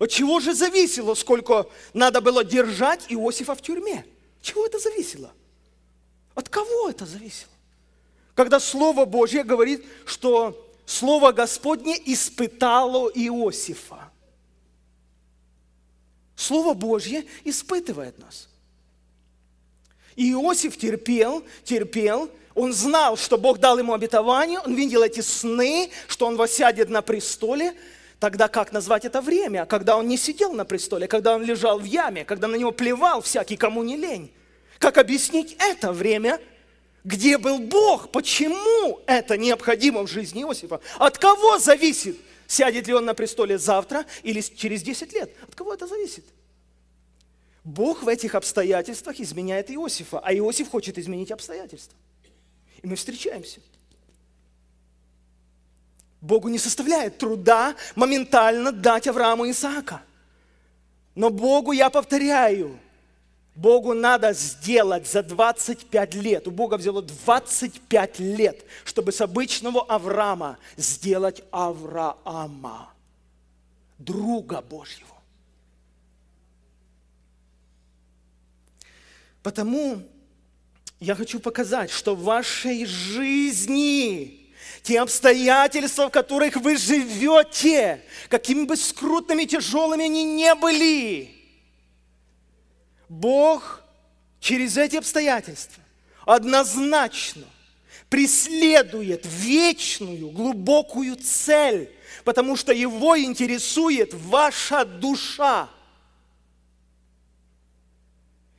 От чего же зависело, сколько надо было держать Иосифа в тюрьме? Чего это зависело? От кого это зависело? Когда Слово Божье говорит, что Слово Господне испытало Иосифа. Слово Божье испытывает нас. И Иосиф терпел, терпел, он знал, что Бог дал ему обетование, он видел эти сны, что он воссядет на престоле – Тогда как назвать это время, когда он не сидел на престоле, когда он лежал в яме, когда на него плевал всякий, кому не лень? Как объяснить это время? Где был Бог? Почему это необходимо в жизни Иосифа? От кого зависит, сядет ли он на престоле завтра или через 10 лет? От кого это зависит? Бог в этих обстоятельствах изменяет Иосифа, а Иосиф хочет изменить обстоятельства. И мы встречаемся. Богу не составляет труда моментально дать Аврааму Исаака. Но Богу, я повторяю, Богу надо сделать за 25 лет. У Бога взяло 25 лет, чтобы с обычного Авраама сделать Авраама, друга Божьего. Потому я хочу показать, что в вашей жизни те обстоятельства, в которых вы живете, какими бы скрутными тяжелыми они не были, Бог через эти обстоятельства однозначно преследует вечную, глубокую цель, потому что Его интересует ваша душа.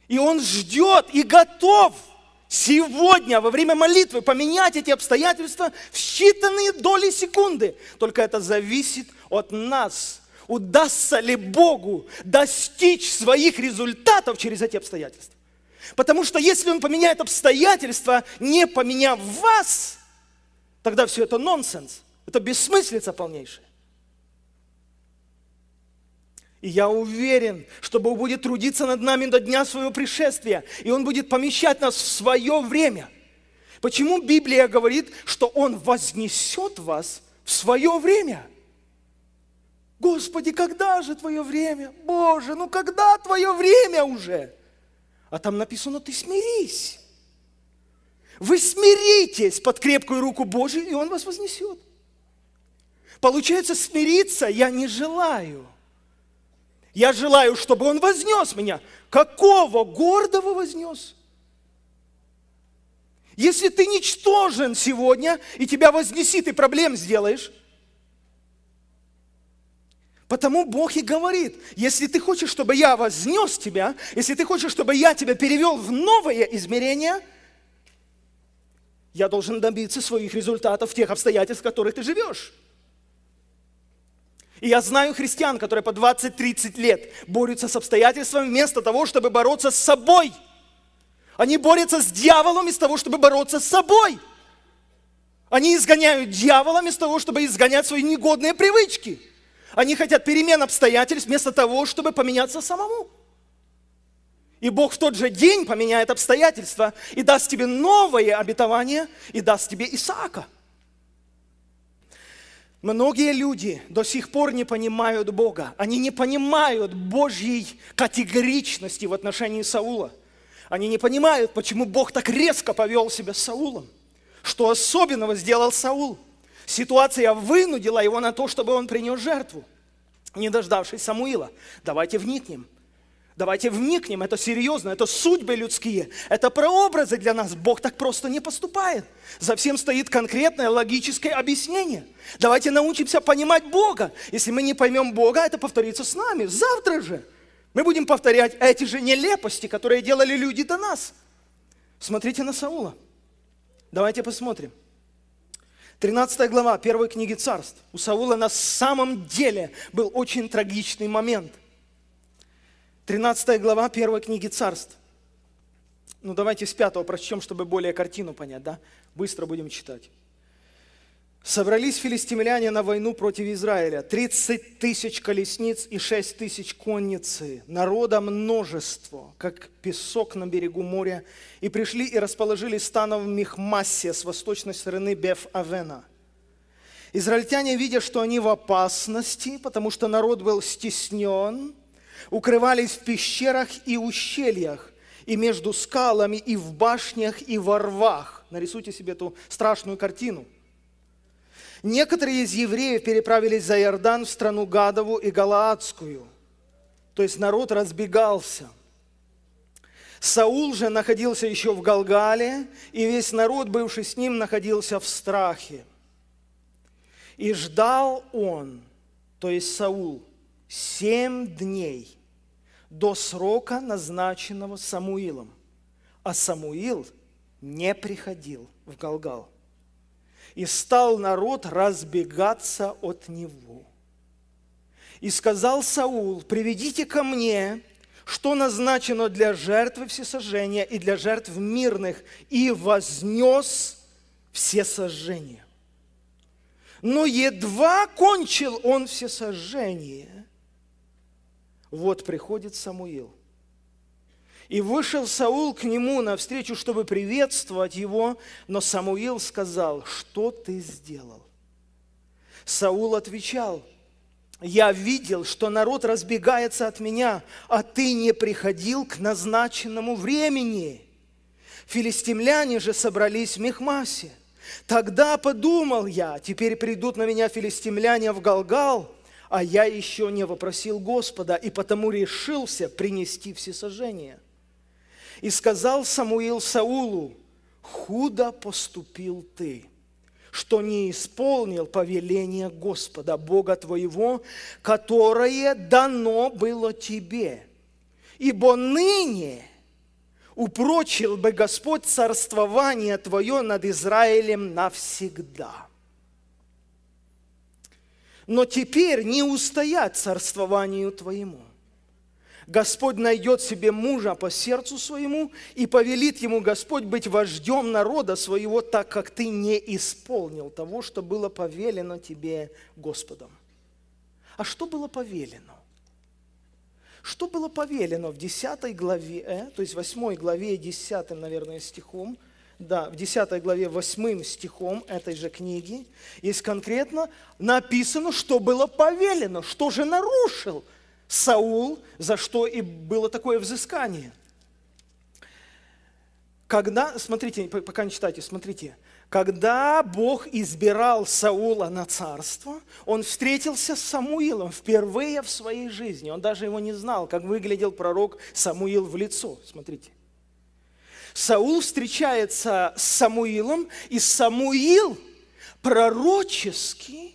И Он ждет и готов – сегодня, во время молитвы, поменять эти обстоятельства в считанные доли секунды. Только это зависит от нас. Удастся ли Богу достичь своих результатов через эти обстоятельства? Потому что если Он поменяет обстоятельства, не поменяв вас, тогда все это нонсенс. Это бессмыслица полнейшая. И я уверен, что Бог будет трудиться над нами до дня своего пришествия, и Он будет помещать нас в свое время. Почему Библия говорит, что Он вознесет вас в свое время? Господи, когда же Твое время? Боже, ну когда Твое время уже? А там написано, ты смирись. Вы смиритесь под крепкую руку Божию, и Он вас вознесет. Получается, смириться я не желаю – я желаю, чтобы он вознес меня. Какого гордого вознес? Если ты ничтожен сегодня, и тебя вознеси, ты проблем сделаешь. Потому Бог и говорит, если ты хочешь, чтобы я вознес тебя, если ты хочешь, чтобы я тебя перевел в новое измерение, я должен добиться своих результатов в тех обстоятельствах, в которых ты живешь. И я знаю христиан, которые по 20-30 лет борются с обстоятельствами вместо того, чтобы бороться с собой. Они борются с дьяволом из того, чтобы бороться с собой. Они изгоняют дьявола вместо того, чтобы изгонять свои негодные привычки. Они хотят перемен обстоятельств вместо того, чтобы поменяться самому. И Бог в тот же день поменяет обстоятельства и даст тебе новое обетование, и даст тебе Исаака – Многие люди до сих пор не понимают Бога. Они не понимают Божьей категоричности в отношении Саула. Они не понимают, почему Бог так резко повел себя с Саулом. Что особенного сделал Саул? Ситуация вынудила его на то, чтобы он принес жертву, не дождавшись Самуила. Давайте вникнем – Давайте вникнем, это серьезно, это судьбы людские, это прообразы для нас. Бог так просто не поступает. За всем стоит конкретное логическое объяснение. Давайте научимся понимать Бога. Если мы не поймем Бога, это повторится с нами завтра же. Мы будем повторять эти же нелепости, которые делали люди до нас. Смотрите на Саула. Давайте посмотрим. 13 глава первой книги царств. У Саула на самом деле был очень трагичный момент. 13 глава первой книги царств. Ну, давайте с пятого прочтем, чтобы более картину понять, да? Быстро будем читать. Собрались филистимляне на войну против Израиля. 30 тысяч колесниц и 6 тысяч конницы. Народа множество, как песок на берегу моря. И пришли и расположили станов в Мехмассе с восточной стороны Беф-Авена. Израильтяне, видя, что они в опасности, потому что народ был стеснен – укрывались в пещерах и ущельях, и между скалами, и в башнях, и во рвах. Нарисуйте себе эту страшную картину. Некоторые из евреев переправились за Иордан в страну Гадову и Галаадскую. То есть народ разбегался – Саул же находился еще в Галгале, и весь народ, бывший с ним, находился в страхе. И ждал он, то есть Саул, семь дней до срока, назначенного Самуилом. А Самуил не приходил в Галгал. И стал народ разбегаться от него. И сказал Саул, приведите ко мне, что назначено для жертвы всесожжения и для жертв мирных, и вознес все сожжения. Но едва кончил он всесожжение, вот приходит Самуил. И вышел Саул к нему навстречу, чтобы приветствовать его, но Самуил сказал, что ты сделал? Саул отвечал, я видел, что народ разбегается от меня, а ты не приходил к назначенному времени. Филистимляне же собрались в Мехмасе. Тогда подумал я, теперь придут на меня филистимляне в Галгал, а я еще не вопросил Господа, и потому решился принести всесожжение. И сказал Самуил Саулу, худо поступил ты, что не исполнил повеление Господа, Бога твоего, которое дано было тебе. Ибо ныне упрочил бы Господь царствование твое над Израилем навсегда» но теперь не устоят царствованию Твоему. Господь найдет себе мужа по сердцу своему и повелит ему Господь быть вождем народа своего, так как ты не исполнил того, что было повелено тебе Господом. А что было повелено? Что было повелено в 10 главе, э, то есть 8 главе 10, наверное, стихом – да, в 10 главе 8 стихом этой же книги есть конкретно написано, что было повелено, что же нарушил Саул, за что и было такое взыскание. Когда, смотрите, пока не читайте, смотрите, когда Бог избирал Саула на царство, он встретился с Самуилом впервые в своей жизни. Он даже его не знал, как выглядел пророк Самуил в лицо. Смотрите. Саул встречается с Самуилом, и Самуил пророчески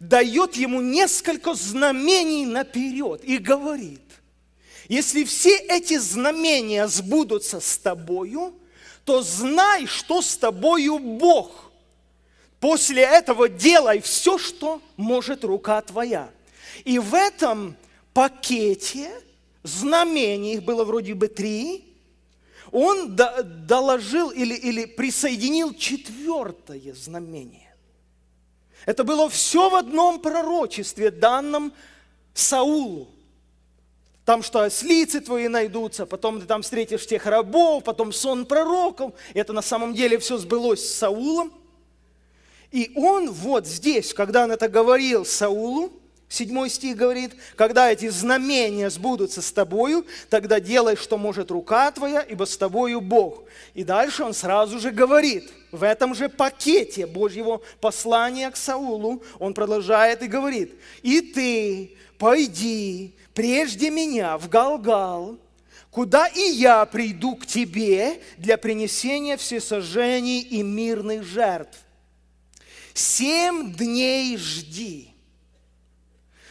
дает ему несколько знамений наперед и говорит, если все эти знамения сбудутся с тобою, то знай, что с тобою Бог. После этого делай все, что может рука твоя. И в этом пакете знамений, их было вроде бы три, он доложил или, или присоединил четвертое знамение. Это было все в одном пророчестве, данном Саулу. Там, что ослицы твои найдутся, потом ты там встретишь тех рабов, потом сон пророков. Это на самом деле все сбылось с Саулом. И он вот здесь, когда он это говорил Саулу, Седьмой стих говорит, когда эти знамения сбудутся с тобою, тогда делай, что может рука твоя, ибо с тобою Бог. И дальше он сразу же говорит, в этом же пакете Божьего послания к Саулу, он продолжает и говорит, и ты пойди прежде меня в Галгал, куда и я приду к тебе для принесения всесожжений и мирных жертв. Семь дней жди –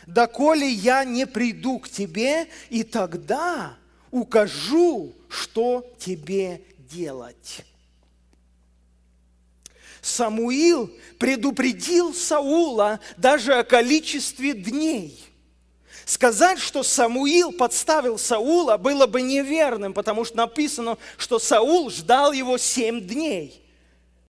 доколе я не приду к тебе, и тогда укажу, что тебе делать. Самуил предупредил Саула даже о количестве дней. Сказать, что Самуил подставил Саула, было бы неверным, потому что написано, что Саул ждал его семь дней –